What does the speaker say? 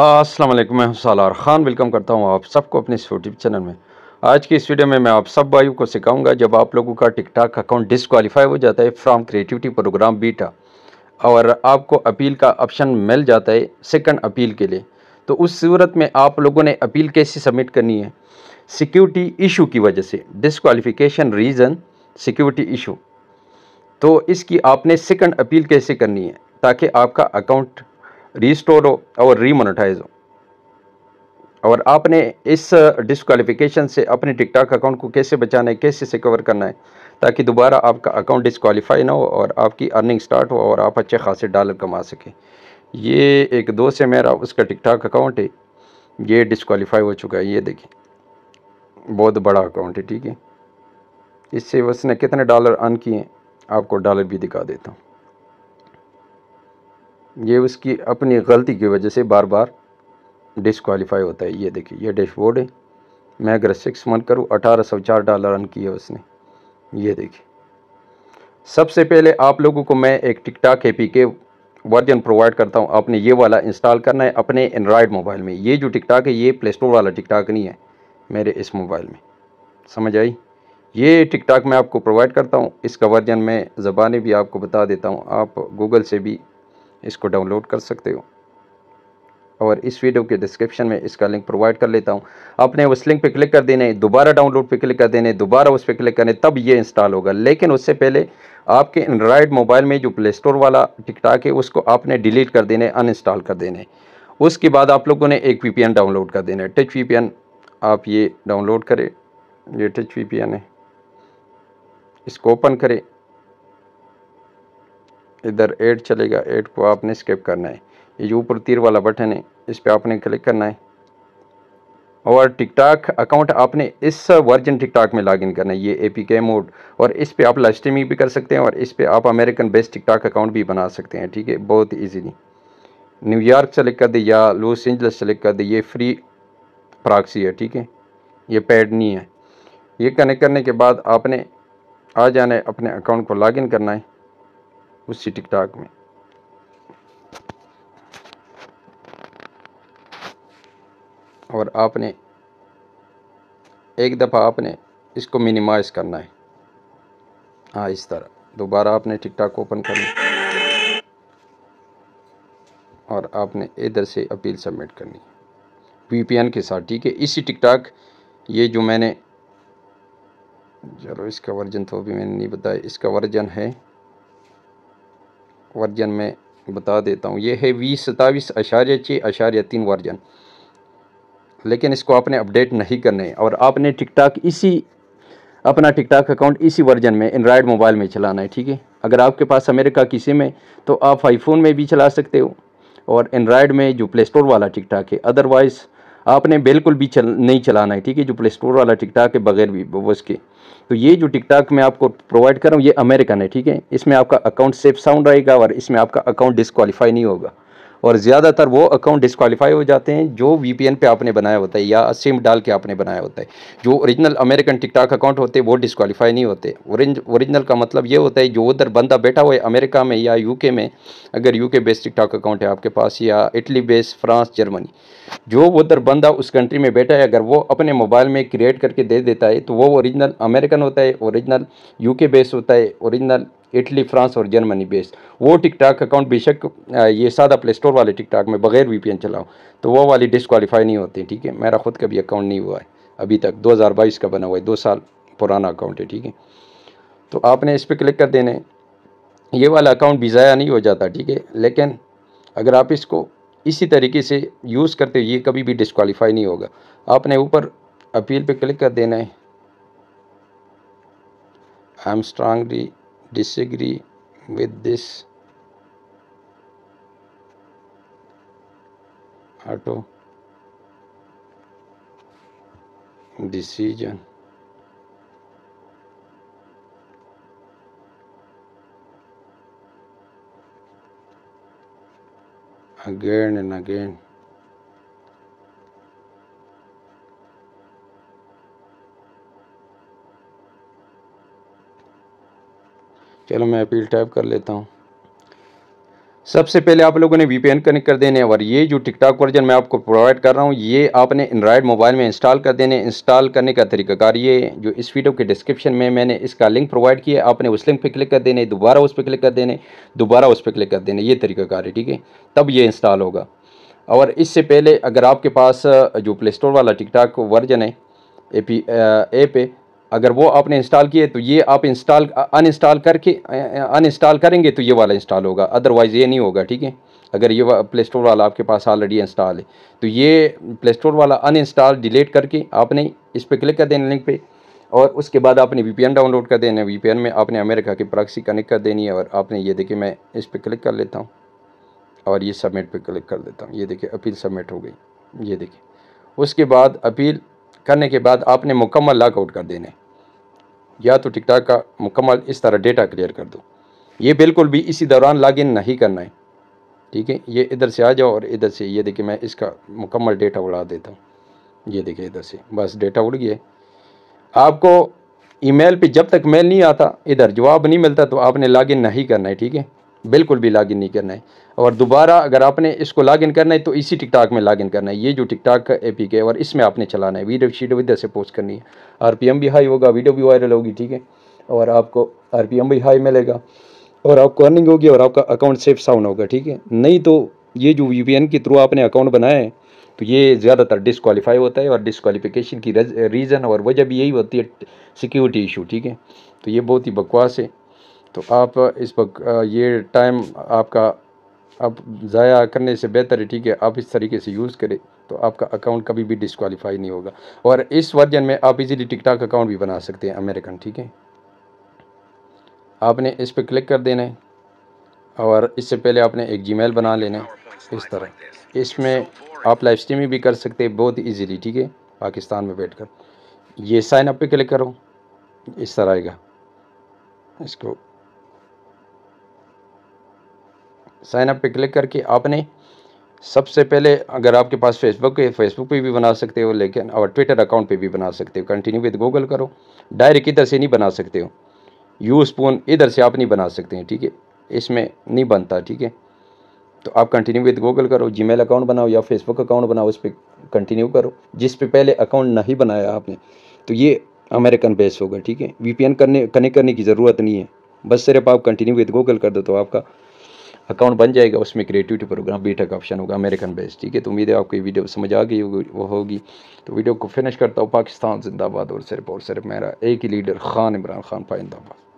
असलम मैं सालार ख़ान वेलकम करता हूँ आप सबको अपने इस यूट्यूब चैनल में आज की इस वीडियो में मैं आप सब भाइयों को सिखाऊंगा जब आप लोगों का टिकटॉक अकाउंट डिसक्वालीफाई हो जाता है फ्रॉम क्रिएटिविटी प्रोग्राम बीटा और आपको अपील का ऑप्शन मिल जाता है सेकंड अपील के लिए तो उस सूरत में आप लोगों ने अपील कैसे सबमिट करनी है सिक्योरिटी इशू की वजह से डिसक्वालिफिकेशन रीज़न सिक्योरिटी इशू तो इसकी आपने सेकंड अपील कैसे करनी है ताकि आपका अकाउंट हो और रीमोनेटाइज और आपने इस डिसक्वालिफिकेशन uh, से अपने टिकटॉक अकाउंट को कैसे बचाना है कैसे से कवर करना है ताकि दोबारा आपका अकाउंट डिसक्वालीफाई ना हो और आपकी अर्निंग स्टार्ट हो और आप अच्छे खासे डॉलर कमा सकें ये एक दोस्त है मेरा उसका टिकटॉक अकाउंट है ये डिसक्वालीफाई हो चुका है ये देखिए बहुत बड़ा अकाउंट है ठीक है इससे उसने कितने डॉलर अर्न किए आपको डॉलर भी दिखा देता हूँ ये उसकी अपनी गलती की वजह से बार बार डिसकॉलीफाई होता है ये देखिए ये डैशबोर्ड है मैं अगर सिक्स मंथ करूँ अठारह सौ चार डॉलर रन किया उसने ये देखिए सबसे पहले आप लोगों को मैं एक TikTok A P K version provide करता हूँ आपने ये वाला इंस्टॉल करना है अपने एंड्रॉयड मोबाइल में ये जो टिकटॉक है ये प्ले स्टोर वाला टिकटॉक नहीं है मेरे इस मोबाइल में समझ आई ये टिकटॉक मैं आपको प्रोवाइड करता हूँ इसका वर्जन मैं ज़बानी भी आपको बता देता हूँ आप गूगल से भी इसको डाउनलोड कर सकते हो और इस वीडियो के डिस्क्रिप्शन में इसका लिंक प्रोवाइड कर लेता हूँ आपने उस लिंक पर क्लिक कर देने दोबारा डाउनलोड पर क्लिक कर देने दोबारा उस पर क्लिक करें तब ये इंस्टॉल होगा लेकिन उससे पहले आपके एंड्रॉयड मोबाइल में जो प्ले स्टोर वाला टिकटाक है उसको आपने डिलीट कर देने अनइंस्टॉल कर देने उसके बाद आप लोगों ने एक वी डाउनलोड कर देना है टच वी आप ये डाउनलोड करें ये टच वी है इसको ओपन करें इधर एड चलेगा एड को आपने स्किप करना है ये जो ऊपर तीर वाला बटन है इस पर आपने क्लिक करना है और टिकटॉक अकाउंट आपने इस वर्जन टिकटॉक में लॉगिन करना है ये ए पी के मोड और इस पे आप लाइव स्ट्रीमिंग भी कर सकते हैं और इस पे आप अमेरिकन बेस्ड टिकटॉक अकाउंट भी बना सकते हैं ठीक है बहुत ईजीली न्यूयॉर्क सेलेक्ट कर दे या लॉस एंजल्स सेलेक्ट कर दे ये फ्री प्रॉक्सी है ठीक है ये पैड नहीं है ये कनेक्ट करने के बाद आपने आ जाना है अपने अकाउंट को लॉगिन करना है उसी टिकटॉक में और आपने एक दफ़ा आपने इसको मिनिमाइज करना है हाँ इस तरह दोबारा आपने टिकटॉक ओपन करना और आपने इधर से अपील सबमिट करनी वीपीएन के साथ ठीक है इसी टिकटॉक ये जो मैंने चलो इसका वर्जन तो अभी मैंने नहीं बताया इसका वर्जन है वर्जन में बता देता हूँ ये है वी सताईस अशार्य छः अशार्य तीन वर्जन लेकिन इसको आपने अपडेट नहीं करने और आपने टिकटॉक इसी अपना टिकटॉक अकाउंट इसी वर्जन में एंड्रॉयड मोबाइल में चलाना है ठीक है अगर आपके पास अमेरिका की सिम है तो आप आईफोन में भी चला सकते हो और एंड्रॉयड में जो प्ले स्टोर वाला टिकटॉक है अदरवाइज़ आपने बिल्कुल भी चल नहीं चलाना है ठीक है जो प्ले स्टोर वाला टिकटॉक है बगैर भी उसके तो ये जो टिकटॉक मैं आपको प्रोवाइड कर रहा हूँ ये अमेरिकन है ठीक है इसमें आपका अकाउंट सेफ साउंड रहेगा और इसमें आपका अकाउंट डिसक्वालीफाई नहीं होगा और ज़्यादातर वो अकाउंट डिस्कवालीफाई हो जाते हैं जो वी पे आपने बनाया होता है या सिम डाल के आपने बनाया होता है जो ओरिजिनल अमेरिकन टिकटॉक अकाउंट होते हैं वो डिस्कवालीफाई नहीं होते ओरिजिनल का मतलब ये होता है जो उधर बंदा बैठा हुआ है अमेरिका में या के में अगर के बेस्ड टिकटॉक अकाउंट है आपके पास या इटली बेस्ड फ्रांस जर्मनी जो उधर बंदा उस कंट्री में बैठा है अगर वो अपने मोबाइल में क्रिएट करके दे देता है तो वो ओरिजिनल अमेरिकन होता है ओरिजिनल के बेस होता है ओरिजिनल इटली फ्रांस और जर्मनी बेस्ड वो टिकटॉक अकाउंट बेशक ये सादा प्ले स्टोर वाले टिकटॉक में बगैर वी चलाऊँ तो वो वाली डिसक्वालीफाई नहीं होती ठीक है मेरा ख़ुद का भी अकाउंट नहीं हुआ है अभी तक बाईस का बना हुआ है दो साल पुराना अकाउंट है ठीक है तो आपने इस पर क्लिक कर देना है ये वाला अकाउंट भी ज़ाया नहीं हो जाता ठीक है लेकिन अगर आप इसको इसी तरीके से यूज़ करते हो ये कभी भी डिसक्वालीफाई नहीं होगा आपने ऊपर अपील पे क्लिक कर देना है I am strongly disagree with this auto decision again and again चलो मैं अपील टाइप कर लेता हूँ सबसे पहले आप लोगों ने एन कनेक्ट कर देने और ये जो टिकटॉक वर्जन मैं आपको प्रोवाइड कर रहा हूँ ये आपने एंड्राइड मोबाइल में इंस्टॉल कर देने इंस्टॉल करने का तरीकाकार ये जो इस वीडियो के डिस्क्रिप्शन में मैंने इसका लिंक प्रोवाइड किया आपने उस लिंक पे क्लिक कर देने दोबारा उस पर क्लिक कर देने दोबारा उस पर क्लिक कर देने ये तरीकाकार है ठीक है तब ये इंस्टॉल होगा और इससे पहले अगर आपके पास जो प्ले स्टोर वाला टिकटॉक वर्जन है ए पी ऐप है अगर वो आपने इंस्टॉल किए तो ये आप इंस्टॉल अनइंस्टॉल करके अनइंस्टॉल करेंगे तो ये वाला इंस्टॉल होगा अदरवाइज़ ये नहीं होगा ठीक है अगर ये प्ले स्टोर वाला आपके पास ऑलरेडी इंस्टॉल है तो ये प्ले स्टोर वाला अनइंस्टॉल डिलीट करके आपने इस पर क्लिक कर देना लिंक पे और उसके बाद आपने वी डाउनलोड कर देना वी में आपने अमेरिका की प्रॉक्सी कनेक्ट कर देनी है और आपने ये देखिए मैं इस पर क्लिक कर लेता हूँ और ये सबमिट पर क्लिक कर देता हूँ ये देखिए अपील सबमिट हो गई ये देखिए उसके बाद अपील करने के बाद आपने मुकम्मल लॉकआउट कर देना है या तो टिकटॉक का मुकम्मल इस तरह डेटा क्लियर कर दो ये बिल्कुल भी इसी दौरान लॉगिन नहीं करना है ठीक है ये इधर से आ जाओ और इधर से ये देखिए मैं इसका मुकम्मल डेटा उड़ा देता हूँ ये देखिए इधर से बस डेटा उड़ गया आपको ईमेल पे जब तक मेल नहीं आता इधर जवाब नहीं मिलता तो आपने लॉगिन नहीं करना है ठीक है बिल्कुल भी लॉगिन नहीं करना है और दोबारा अगर आपने इसको लॉगिन करना है तो इसी टिकटॉक में लॉगिन करना है ये जो टिकटॉक का ए पी के और इसमें आपने चलाना है वीडियो शीडियो इधर से पोस्ट करनी है आर पी एम भी हाई होगा वीडियो भी वायरल होगी ठीक है और आपको आर पी एम भी हाई मिलेगा और आपको अर्निंग होगी और आपका अकाउंट सेफ साउंड होगा ठीक है नहीं तो ये जो यू पी एन के थ्रू आपने अकाउंट बनाया है तो ये ज़्यादातर डिसक्वालीफाई होता है और डिसक्वालिफिकेशन की रीज़न और वजह भी यही होती है सिक्योरिटी इशू ठीक है तो ये बहुत ही बकवास है तो आप इस बक, ये टाइम आपका आप ज़ाया करने से बेहतर है ठीक है आप इस तरीके से यूज़ करें तो आपका अकाउंट कभी भी डिस्कवालीफाई नहीं होगा और इस वर्जन में आप इजीली टिकटॉक अकाउंट भी बना सकते हैं अमेरिकन ठीक है आपने इस पर क्लिक कर देना है और इससे पहले आपने एक जी बना लेना है इस तरह इसमें आप लाइव स्ट्रीमिंग भी कर सकते हैं बहुत इजीली ठीक है पाकिस्तान में बैठकर ये साइन अप पे क्लिक करो इस तरह आएगा इसको साइन अप पे क्लिक करके आपने सबसे पहले अगर आपके पास फेसबुक है फेसबुक पे भी बना सकते हो लेकिन और ट्विटर अकाउंट पे भी बना सकते हो कंटिन्यू विद गूगल करो डायरेक्ट इधर से नहीं बना सकते हो यू स्पून इधर से आप नहीं बना सकते हैं ठीक है इसमें नहीं बनता ठीक है तो आप कंटिन्यू विद गूगल करो जीमेल अकाउंट बनाओ या फेसबुक अकाउंट बनाओ उस पर कंटिन्यू करो जिस पर पहले अकाउंट नहीं बनाया आपने तो ये अमेरिकन बेस होगा ठीक है वी करने कनेक्ट करने की ज़रूरत नहीं है बस सिर्फ आप कंटिन्यू विद गूगल कर दो तो आपका अकाउंट बन जाएगा उसमें क्रिएटिविटी प्रोग्राम बी का ऑप्शन होगा अमेरिकन बेस्ट ठीक है तो उम्मीद है आपको ये वीडियो समझ आ गई होगी वो होगी तो वीडियो को फिनिश करता हूँ पाकिस्तान जिंदाबाद और सिर्फ और सिर्फ मेरा एक ही लीडर खान इमरान खान पाइंदाबाद